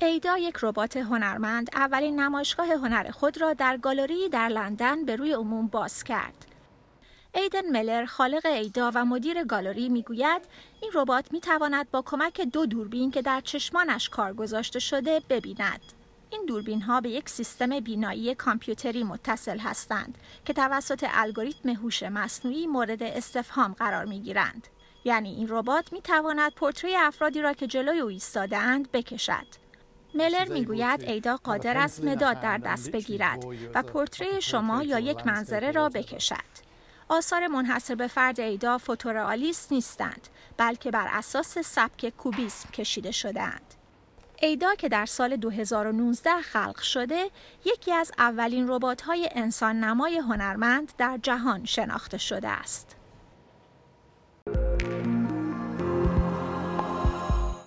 ایدا یک ربات هنرمند اولین نمایشگاه هنر خود را در گالری در لندن به روی عموم باز کرد. ایدن ملر خالق ایدا و مدیر گالری میگوید این ربات می تواند با کمک دو دوربین که در چشمانش کار گذاشته شده ببیند. این دوربین ها به یک سیستم بینایی کامپیوتری متصل هستند که توسط الگوریتم هوش مصنوعی مورد استفهام قرار می گیرند. یعنی این ربات می تواند پورتری افرادی را که جلوی او اند بکشد. ملر میگوید ایدا قادر است مداد در دست بگیرد و پورتری شما یا یک منظره را بکشد. آثار منحصر به فرد ایدا فوتورالیست نیستند بلکه بر اساس سبک کوبیسم کشیده شدند. ایدا که در سال 2019 خلق شده، یکی از اولین ربات‌های انسان نمای هنرمند در جهان شناخته شده است.